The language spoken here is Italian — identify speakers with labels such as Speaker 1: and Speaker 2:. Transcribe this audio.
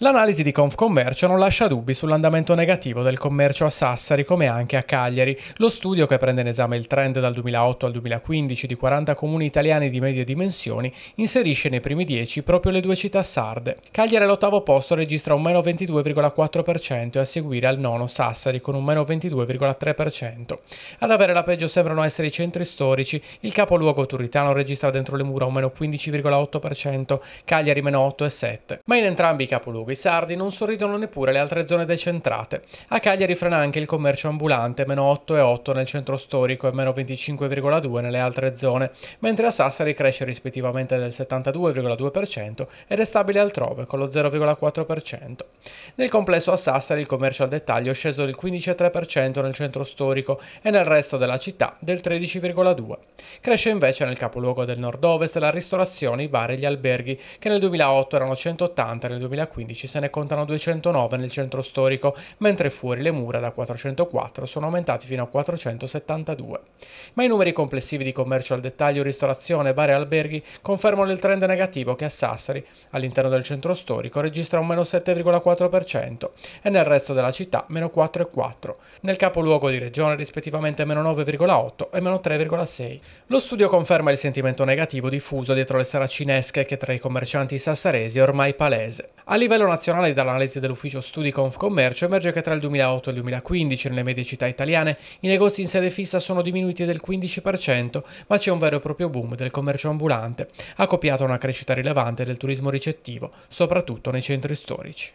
Speaker 1: L'analisi di Confcommercio non lascia dubbi sull'andamento negativo del commercio a Sassari come anche a Cagliari. Lo studio che prende in esame il trend dal 2008 al 2015 di 40 comuni italiani di medie dimensioni inserisce nei primi 10 proprio le due città sarde. Cagliari all'ottavo posto registra un meno 22,4% e a seguire al nono Sassari con un meno 22,3%. Ad avere la peggio sembrano essere i centri storici, il capoluogo turitano registra dentro le mura un meno 15,8%, Cagliari meno 8,7%, ma in entrambi i capoluoghi i sardi non sorridono neppure le altre zone decentrate. A Cagliari frena anche il commercio ambulante, meno 8,8 nel centro storico e meno 25,2 nelle altre zone, mentre a Sassari cresce rispettivamente del 72,2% ed è stabile altrove con lo 0,4%. Nel complesso a Sassari il commercio al dettaglio è sceso del 15,3% nel centro storico e nel resto della città del 13,2%. Cresce invece nel capoluogo del nord-ovest la ristorazione, i bar e gli alberghi, che nel 2008 erano 180 e nel 2015 112 se ne contano 209 nel centro storico, mentre fuori le mura da 404 sono aumentati fino a 472. Ma i numeri complessivi di commercio al dettaglio, ristorazione, bar e alberghi confermano il trend negativo che a Sassari, all'interno del centro storico, registra un meno 7,4% e nel resto della città meno 4,4%, nel capoluogo di regione rispettivamente meno 9,8% e meno 3,6%. Lo studio conferma il sentimento negativo diffuso dietro le saracinesche che tra i commercianti sassaresi è ormai palese. A livello nazionale, dall'analisi dell'ufficio Studi Confcommercio emerge che tra il 2008 e il 2015 nelle medie città italiane i negozi in sede fissa sono diminuiti del 15%, ma c'è un vero e proprio boom del commercio ambulante, accoppiato a una crescita rilevante del turismo ricettivo, soprattutto nei centri storici.